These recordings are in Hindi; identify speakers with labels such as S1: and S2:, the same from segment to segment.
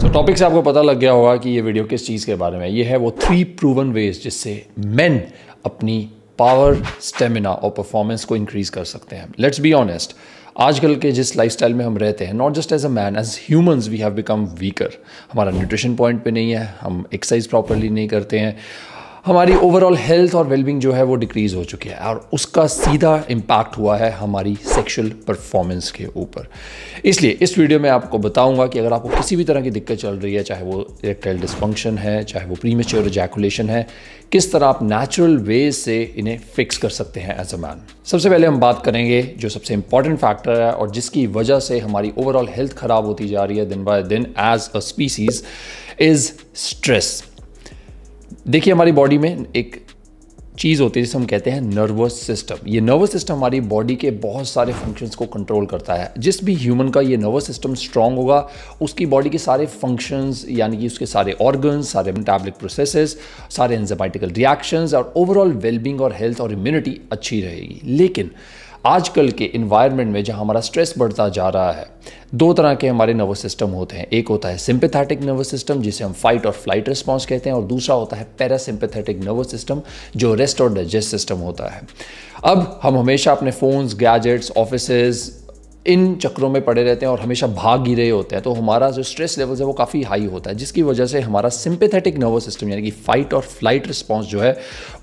S1: सो टॉपिक से आपको पता लग गया होगा कि ये वीडियो किस चीज़ के बारे में ये है वो थ्री प्रूवन वेज जिससे मेन अपनी पावर स्टेमिना और परफॉर्मेंस को इंक्रीज कर सकते हैं लेट्स बी ऑनेस्ट आजकल के जिस लाइफस्टाइल में हम रहते हैं not just as a man as humans we have become weaker हमारा न्यूट्रिशन पॉइंट पे नहीं है हम एक्सरसाइज प्रॉपरली नहीं करते हैं हमारी ओवरऑल हेल्थ और वेलबिंग जो है वो डिक्रीज़ हो चुकी है और उसका सीधा इम्पैक्ट हुआ है हमारी सेक्शुअल परफॉर्मेंस के ऊपर इसलिए इस वीडियो में आपको बताऊंगा कि अगर आपको किसी भी तरह की दिक्कत चल रही है चाहे वो इरेक्टाइल डिस्फंक्शन है चाहे वो प्रीमेच्योर जैकुलेशन है किस तरह आप नेचुरल वे से इन्हें फिक्स कर सकते हैं एज अ मैन सबसे पहले हम बात करेंगे जो सबसे इंपॉर्टेंट फैक्टर है और जिसकी वजह से हमारी ओवरऑल हेल्थ ख़राब होती जा रही है दिन बाय दिन as a species is stress देखिए हमारी बॉडी में एक चीज़ होती है जिसे हम कहते हैं नर्वस सिस्टम ये नर्वस सिस्टम हमारी बॉडी के बहुत सारे फंक्शंस को कंट्रोल करता है जिस भी ह्यूमन का ये नर्वस सिस्टम स्ट्रांग होगा उसकी बॉडी के सारे फंक्शंस यानी कि उसके सारे ऑर्गन सारे मेटाबॉलिक प्रोसेसेस सारे एंजाइटिकल रिएक्शंस और ओवरऑल वेलबींग और हेल्थ और इम्यूनिटी अच्छी रहेगी लेकिन आजकल के इन्वायरमेंट में जहाँ हमारा स्ट्रेस बढ़ता जा रहा है दो तरह के हमारे नर्वस सिस्टम होते हैं एक होता है सिंपेथेटिक नर्वस सिस्टम जिसे हम फाइट और फ्लाइट रिस्पॉन्स कहते हैं और दूसरा होता है पैरासिम्पेथेटिक नर्वस सिस्टम जो रेस्ट और डाइजेस्ट सिस्टम होता है अब हम हमेशा अपने फ़ोन्स गैजेट्स ऑफिसेज़ इन चक्रों में पड़े रहते हैं और हमेशा भाग ही रहे होते हैं तो हमारा जो स्ट्रेस लेवल है वो काफ़ी हाई होता है जिसकी वजह से हमारा सिंपेथेटिक नर्वस सिस्टम यानी कि फाइट और फ्लाइट रिस्पॉन्स जो है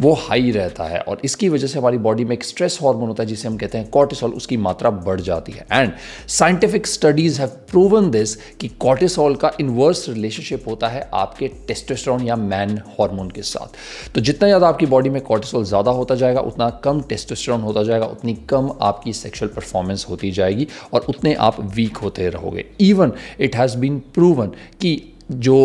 S1: वो हाई रहता है और इसकी वजह से हमारी बॉडी में एक स्ट्रेस हार्मोन होता है जिसे हम कहते हैं कॉर्टिसोल उसकी मात्रा बढ़ जाती है and scientific studies have proven this कि कॉर्टिसोल का इन्वर्स रिलेशनशिप होता है आपके टेस्टोस्टेरोन या मैन हार्मोन के साथ तो जितना ज़्यादा आपकी बॉडी में कॉर्टिसोल ज़्यादा होता जाएगा उतना कम टेस्टोस्टेरोन होता जाएगा उतनी कम आपकी सेक्शुअल परफॉर्मेंस होती जाएगी और उतने आप वीक होते रहोगे even it has been proven कि जो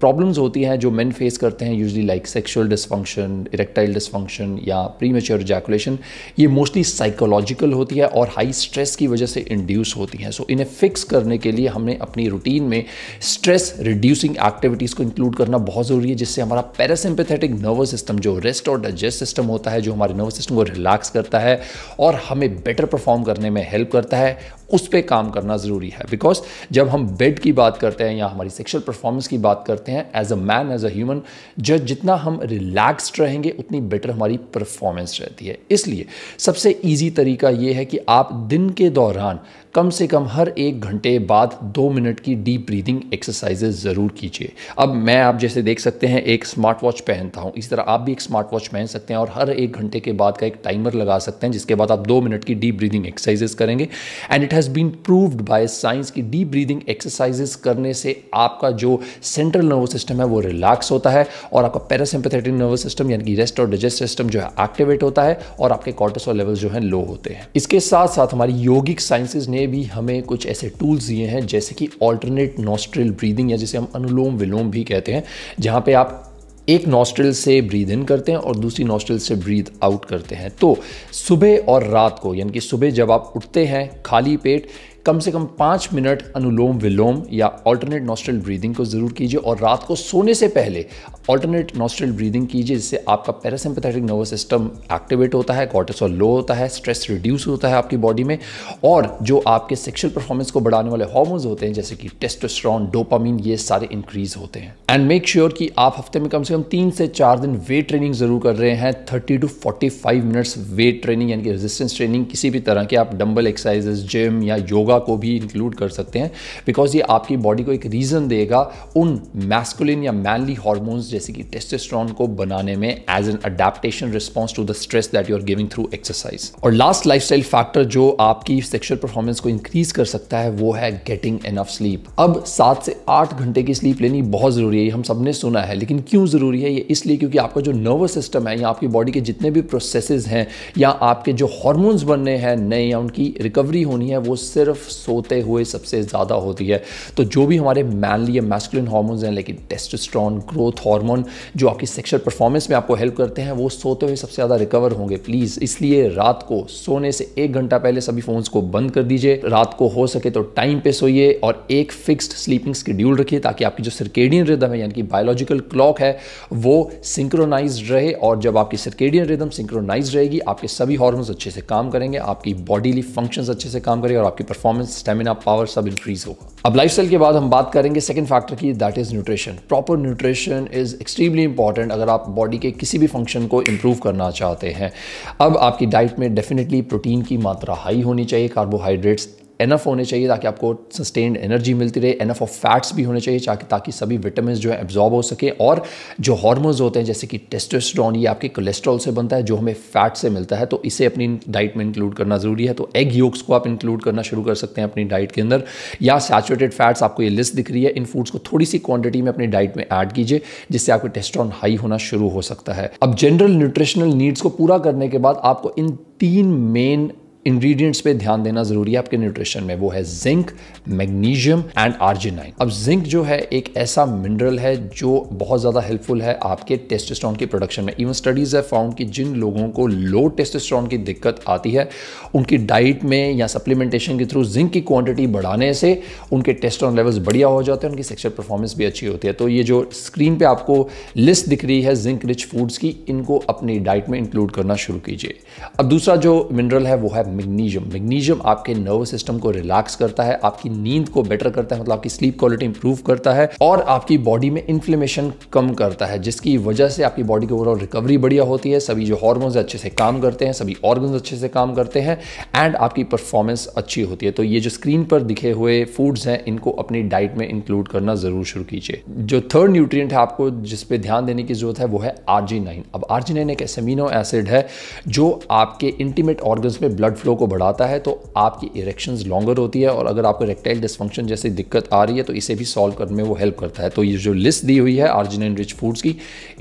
S1: प्रॉब्लम्स होती हैं जो मेन फेस करते हैं usually like sexual dysfunction erectile dysfunction या प्री मेच्योर जैकुलेशन ये मोस्टली साइकोलॉजिकल होती है और हाई स्ट्रेस की वजह से इंड्यूस होती हैं सो so, इन्हें फिक्स करने के लिए हमें अपनी रूटीन में स्ट्रेस रिड्यूसिंग एक्टिविटीज़ को इंक्लूड करना बहुत ज़रूरी है जिससे हमारा पैरासिम्पेथेटिक नर्वस सिस्टम जो रेस्ट और डाइजेस्ट सिस्टम होता है जो हमारे नर्वस सिस्टम को रिलैक्स करता है और हमें बेटर परफॉर्म करने में हेल्प करता है उस पर काम करना ज़रूरी है बिकॉज जब हम बेड की बात करते हैं या हमारी सेक्शुअल परफॉर्मेंस की बात करते हैं as a man as a human जो जितना हम रिलैक्सड रहेंगे उतनी बेटर हमारी परफॉर्मेंस रहती है इसलिए सबसे ईजी तरीका ये है कि आप दिन के दौरान कम से कम हर एक घंटे बाद दो मिनट की डीप ब्रीदिंग एक्सरसाइजेज ज़रूर कीजिए अब मैं आप जैसे देख सकते हैं एक स्मार्ट वॉच पहनता हूँ इसी तरह आप भी एक स्मार्ट वॉच पहन सकते हैं और हर एक घंटे के बाद का एक टाइमर लगा सकते हैं जिसके बाद आप दो मिनट की डीप ब्रीदिंग एक्सरसाइजेज करेंगे and it has been proved by science की डीप ब्रीदिंग एक्सरसाइजेज करने से आपका जो सेंट्रल नर्वस सिस्टम है वो रिलैक्स होता है और आपका पैरासिम्पथेटिक नर्वस सिस्टम यानी कि रेस्ट और डाइजेस्ट सिस्टम जो है एक्टिवेट होता है और आपके कॉर्टिसोल लेवल्स जो है लो होते हैं इसके साथ साथ हमारी योगिक साइंसेज ने भी हमें कुछ ऐसे टूल्स दिए हैं जैसे कि ऑल्टरनेट नॉस्ट्रल ब्रीदिंग या जिसे हम अनुलोम विलोम भी कहते हैं जहाँ पे आप एक नॉस्ट्रल से ब्रीद इन करते हैं और दूसरी नॉस्ट्रल से ब्रीद आउट करते हैं तो सुबह और रात को यानी कि सुबह जब आप उठते हैं खाली पेट कम से कम पाँच मिनट अनुलोम विलोम या ऑल्टरनेट नॉस्ट्रल ब्रीदिंग को ज़रूर कीजिए और रात को सोने से पहले ऑल्टरनेट नॉस्ट्रल ब्रीदिंग कीजिए जिससे आपका पैरासिम्पथेटिक नर्वस सिस्टम एक्टिवेट होता है कॉर्टिसोल लो होता है स्ट्रेस रिड्यूस होता है आपकी बॉडी में और जो आपके सेक्शुअल परफॉर्मेंस को बढ़ाने वाले हॉर्मोन्स होते हैं जैसे कि टेस्टोस्ट्रॉन डोपामीन ये सारे इंक्रीज होते हैं एंड मेक श्योर कि आप हफ्ते में कम से कम तीन से चार दिन वेट ट्रेनिंग ज़रूर कर रहे हैं thirty to forty five minutes weight training यानी कि रेजिस्टेंस ट्रेनिंग किसी भी तरह के आप डम्बल एक्सरसाइजेस जिम या योगा यूवा को भी इंक्लूड कर सकते हैं बिकॉज ये आपकी बॉडी को एक रीज़न देगा उन मैस्कुलिन या मैनली हॉर्मोन्स जैसे कि टेस्टेस्ट्रॉन को बनाने में as an adaptation response to the stress that you are giving through exercise और लास्ट लाइफस्टाइल फैक्टर जो आपकी सेक्शुअल परफॉर्मेंस को इंक्रीज कर सकता है वो है गेटिंग एनफ स्लीप अब सात से आठ घंटे की स्लीप लेनी बहुत ज़रूरी है हम सब ने सुना है लेकिन क्यों ज़रूरी है ये इसलिए क्योंकि आपका जो नर्वस सिस्टम है या आपकी बॉडी के जितने भी प्रोसेसेस हैं या आपके जो हॉर्मोन्स बनने हैं नए या उनकी रिकवरी होनी है वो सिर्फ सिर्फ सोते हुए सबसे ज़्यादा होती है तो जो भी हमारे मैनली या मैस्कुलिन हार्मोन्स हैं लेकिन टेस्टोस्ट्रॉन ग्रोथ हार्मोन जो आपकी सेक्शुअल परफॉर्मेंस में आपको हेल्प करते हैं वो सोते हुए सबसे ज़्यादा रिकवर होंगे प्लीज़ इसलिए रात को सोने से एक घंटा पहले सभी फ़ोन्स को बंद कर दीजिए रात को हो सके तो टाइम पे सोइए और एक फिक्स्ड स्लीपिंग स्कड्यूल रखिए ताकि आपकी जो सर्केडियन रिदम है यानी कि बायोलॉजिकल क्लॉक है वो सिंक्रोनाइज रहे और जब आपकी सर्केडियन रिदम सिंक्रोनाइज रहेगी आपके सभी हॉर्मोन्स अच्छे से काम करेंगे आपकी बॉडीली फंक्शंस अच्छे से काम करेंगे और आपकी परफॉर्मेंस परफॉर्मेंस स्टेमिना पावर सब इंक्रीज होगा अब लाइफस्टाइल के बाद हम बात करेंगे सेकंड फैक्टर की that is nutrition proper nutrition is extremely important अगर आप बॉडी के किसी भी फंक्शन को इंप्रूव करना चाहते हैं अब आपकी डाइट में डेफिनेटली प्रोटीन की मात्रा हाई होनी चाहिए कार्बोहाइड्रेट्स एनफ होने चाहिए ताकि आपको सस्टेन्ड एनर्जी मिलती रहे एनफ ऑफ फैट्स भी होने चाहिए ताकि सभी विटामिन जो है एब्जॉर्ब हो सके और जो हॉर्मोन्स होते हैं जैसे कि टेस्टोस्टेरोन ये आपके कोलेस्ट्रॉल से बनता है जो हमें फैट से मिलता है तो इसे अपनी डाइट में इंक्लूड करना ज़रूरी है तो एग योग्स को आप इंक्लूड करना शुरू कर सकते हैं अपनी डाइट के अंदर या सैचुरेटेड फैट्स आपको ये लिस्ट दिख रही है इन फूड्स को थोड़ी सी क्वांटिटी में अपनी डाइट में ऐड कीजिए जिससे आपके टेस्ट्रॉन हाई होना शुरू हो सकता है अब जनरल न्यूट्रिशनल नीड्स को पूरा करने के बाद आपको इन तीन मेन इंग्रेडिएंट्स पे ध्यान देना जरूरी है आपके न्यूट्रिशन में वो है जिंक मैग्नीशियम एंड आर्जिनाइन अब जिंक जो है एक ऐसा मिनरल है जो बहुत ज़्यादा हेल्पफुल है आपके टेस्टोस्टेरोन की प्रोडक्शन में इवन स्टडीज़ है फाउंड कि जिन लोगों को लो टेस्टोस्टेरोन की दिक्कत आती है उनकी डाइट में या सप्लीमेंटेशन के थ्रू जिंक की क्वांटिटी बढ़ाने से उनके टेस्टोस्टेरॉन लेवल्स बढ़िया हो जाते हैं उनकी सेक्सुअल परफॉर्मेंस भी अच्छी होती है तो ये जो स्क्रीन पे आपको लिस्ट दिख रही है जिंक रिच फूड्स की इनको अपनी डाइट में इंक्लूड करना शुरू कीजिए अब दूसरा जो मिनरल है वो है मैग्नीशियम मैग्नीशियम आपके नर्वस सिस्टम को रिलैक्स करता है आपकी नींद को बेटर करता है मतलब आपकी स्लीप क्वालिटी इंप्रूव करता है और आपकी बॉडी में इन्फ्लेमेशन कम करता है जिसकी वजह से आपकी बॉडी की ओवरऑल रिकवरी बढ़िया होती है सभी जो हॉर्मोन्स अच्छे से काम करते हैं सभी ऑर्गन अच्छे से काम करते हैं एंड आपकी परफॉर्मेंस अच्छी होती है तो ये जो स्क्रीन पर दिखे हुए फूड्स हैं इनको अपनी डाइट में इंक्लूड करना ज़रूर शुरू कीजिए जो थर्ड न्यूट्रिएंट है आपको जिस पे ध्यान देने की ज़रूरत है वो है आरजी नाइन अब आरजी नाइन एक एसेमिनो एसिड है जो आपके इंटीमेट ऑर्गन्स में ब्लड फ्लो को बढ़ाता है तो आपकी इरेक्शन लॉन्गर होती है और अगर आपको रेक्टाइल डिस्फंक्शन जैसी दिक्कत आ रही है तो इसे भी सॉल्व करने में वो हेल्प करता है तो ये जो लिस्ट दी हुई है आर्जिन एंड रिच फूड्स की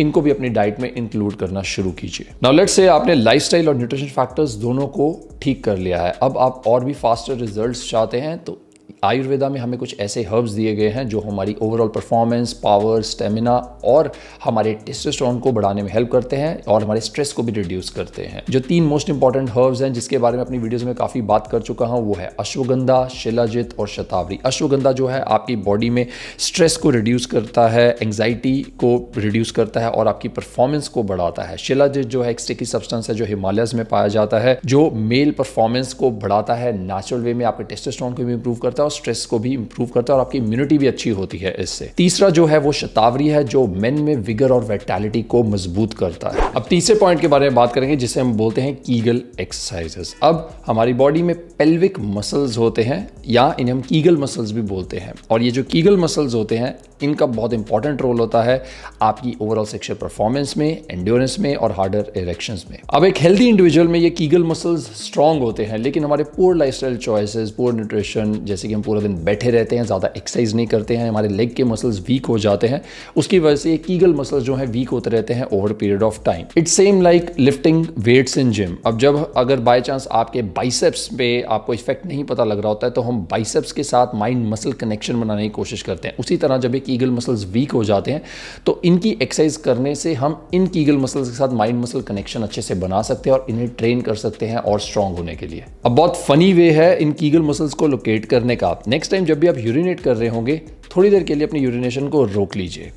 S1: इनको भी अपनी डाइट में इंक्लूड करना शुरू कीजिए नाउ से आपने लाइफ और न्यूट्रिशन फैक्टर्स दोनों को ठीक कर लिया है अब आप और भी फास्टर रिजल्ट चाहते हैं तो आयुर्वेदा में हमें कुछ ऐसे हर्ब्स दिए गए हैं जो हमारी ओवरऑल परफॉर्मेंस पावर स्टेमिना और हमारे टेस्टोस्टेरोन को बढ़ाने में हेल्प करते हैं और हमारे स्ट्रेस को भी रिड्यूस करते हैं जो तीन मोस्ट इंपॉर्टेंट हर्ब्स हैं जिसके बारे में अपनी वीडियोज़ में काफ़ी बात कर चुका हूँ वो है अश्वगंधा शिलाजित और शतावरी अश्वगंधा जो है आपकी बॉडी में स्ट्रेस को रिड्यूस करता है एंगजाइटी को रिड्यूस करता है और आपकी परफॉर्मेंस को बढ़ाता है शिलाजित जो है एक स्टिकी सब्सटेंस है जो हिमालयस में पाया जाता है जो मेल परफॉर्मेंस को बढ़ाता है नेचुरल वे में आपके टेस्टोस्टेरोन को भी इंप्रूव करता है और स्ट्रेस को भी इंप्रूव करता है और आपकी इम्यूनिटी भी अच्छी होती है इससे तीसरा जो है वो शतावरी है जो मेन में विगर और वेटैलिटी को मजबूत करता है अब तीसरे पॉइंट के बारे में बात करेंगे जिसे हम बोलते हैं कीगल एक्सरसाइजेस अब हमारी बॉडी में पेल्विक मसल्स होते हैं या इन्हें हम कीगल मसल्स भी बोलते हैं और ये जो कीगल मसल्स होते हैं इनका बहुत इंपॉर्टेंट रोल होता है आपकी ओवरऑल सेक्शुअल परफॉर्मेंस में एंड्योरेंस में और हार्डर इरेक्शंस में अब एक हेल्दी इंडिविजुअल में ये कीगल मसल्स स्ट्रांग होते हैं लेकिन हमारे poor lifestyle style choices poor nutrition जैसे कि हम पूरा दिन बैठे रहते हैं ज़्यादा एक्सरसाइज नहीं करते हैं हमारे लेग के मसल्स वीक हो जाते हैं उसकी वजह से कीगल मसल्स जो हैं वीक होते रहते हैं over period of time it's same like lifting weights in gym अब जब अगर बाई चांस आपके बाइसेप्स पे आपको इफेक्ट नहीं पता लग रहा होता है तो हम बाइसेप्स के साथ माइंड मसल कनेक्शन बनाने की कोशिश करते हैं उसी तरह जब ये कीगल मसल्स वीक हो जाते हैं तो इनकी एक्सरसाइज करने से हम इन कीगल मसल्स के साथ माइंड मसल कनेक्शन अच्छे से बना सकते हैं और इन्हें ट्रेन कर सकते हैं और स्ट्रांग होने के लिए अब बहुत फनी वे है इन कीगल मसल्स को लोकेट करने का का नेक्स्ट टाइम जब भी आप यूरिनेट कर रहे होंगे थोड़ी देर के लिए अपनी यूरिनेशन को रोक लीजिए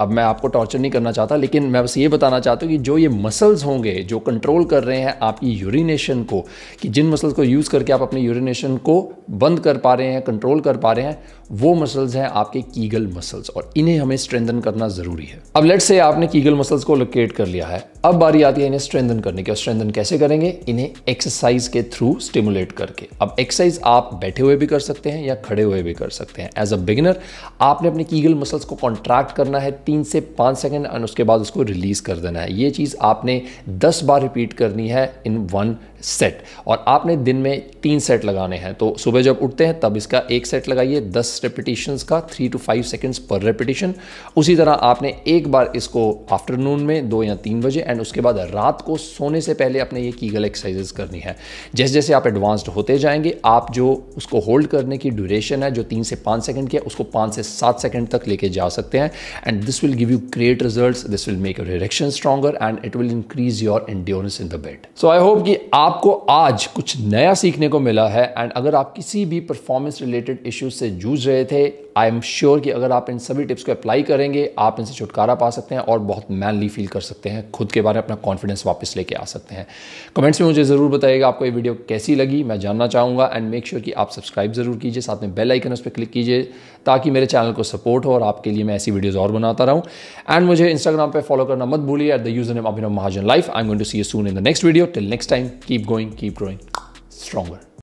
S1: अब मैं आपको टॉर्चर नहीं करना चाहता लेकिन मैं बस ये बताना चाहता हूँ कि जो ये मसल्स होंगे जो कंट्रोल कर रहे हैं आपकी यूरिनेशन को कि जिन मसल्स को यूज़ करके आप अपनी यूरिनेशन को बंद कर पा रहे हैं कंट्रोल कर पा रहे हैं वो मसल्स हैं आपके कीगल मसल्स और इन्हें हमें स्ट्रेंथन करना ज़रूरी है अब लेट से आपने कीगल मसल्स को लोकेट कर लिया है अब बारी आती है इन्हें स्ट्रेंथन करने की और स्ट्रेंथन कैसे करेंगे इन्हें एक्सरसाइज के थ्रू स्टिमुलेट करके अब एक्सरसाइज आप बैठे हुए भी कर सकते हैं या खड़े हुए भी कर सकते हैं एज अ बिगिनर आपने अपने कीगल मसल्स को कॉन्ट्रैक्ट करना है तीन से पाँच सेकेंड एंड उसके बाद उसको रिलीज कर देना है ये चीज़ आपने दस बार रिपीट करनी है इन वन सेट और आपने दिन में तीन सेट लगाने हैं तो सुबह जब उठते हैं तब इसका एक सेट लगाइए दस रेपिटेशन का थ्री टू फाइव सेकेंड्स पर रेपिटेशन उसी तरह आपने एक बार इसको आफ्टरनून में दो या तीन बजे एंड उसके बाद रात को सोने से पहले अपने ये कीगल एक्सरसाइजेस करनी है जैसे जैसे आप एडवांस्ड होते जाएंगे आप जो उसको होल्ड करने की ड्यूरेशन है जो तीन से पाँच सेकेंड की है उसको पाँच से सात सेकेंड तक लेके जा सकते हैं and this will give you great result this will make your erection stronger and it will increase your endurance in the bed so I hope कि आप आपको आज कुछ नया सीखने को मिला है एंड अगर आप किसी भी परफॉर्मेंस रिलेटेड इश्यूज से जूझ रहे थे आई एम श्योर कि अगर आप इन सभी टिप्स को अप्लाई करेंगे आप इनसे छुटकारा पा सकते हैं और बहुत मैनली फील कर सकते हैं खुद के बारे में अपना कॉन्फिडेंस वापस लेके आ सकते हैं कमेंट्स में मुझे ज़रूर बताइएगा आपको ये वीडियो कैसी लगी मैं जानना चाहूँगा एंड मेक श्योर कि आप सब्सक्राइब ज़रूर कीजिए साथ में बेल आइकन उस पर क्लिक कीजिए ताकि मेरे चैनल को सपोर्ट हो और आपके लिए मैं ऐसी वीडियोज़ और बनाता रहूँ एंड मुझे इंस्टाग्राम पर फॉलो करना मत भूलिए at the user name Abhinav Mahajan life I am going to see you soon in the next video till next time keep going keep growing stronger